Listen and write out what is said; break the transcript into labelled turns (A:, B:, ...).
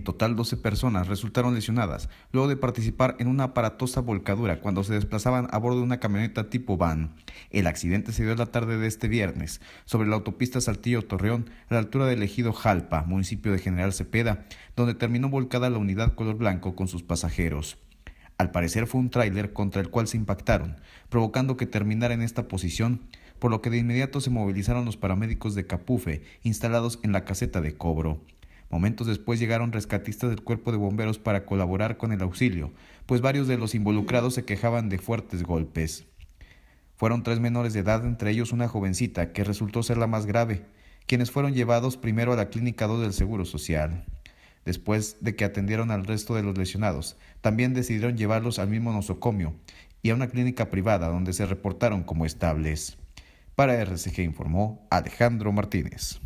A: En total, 12 personas resultaron lesionadas luego de participar en una aparatosa volcadura cuando se desplazaban a bordo de una camioneta tipo van. El accidente se dio la tarde de este viernes sobre la autopista Saltillo-Torreón a la altura del ejido Jalpa, municipio de General Cepeda, donde terminó volcada la unidad color blanco con sus pasajeros. Al parecer fue un tráiler contra el cual se impactaron, provocando que terminara en esta posición, por lo que de inmediato se movilizaron los paramédicos de Capufe instalados en la caseta de cobro. Momentos después llegaron rescatistas del cuerpo de bomberos para colaborar con el auxilio, pues varios de los involucrados se quejaban de fuertes golpes. Fueron tres menores de edad, entre ellos una jovencita, que resultó ser la más grave, quienes fueron llevados primero a la Clínica 2 del Seguro Social. Después de que atendieron al resto de los lesionados, también decidieron llevarlos al mismo nosocomio y a una clínica privada donde se reportaron como estables. Para RCG informó Alejandro Martínez.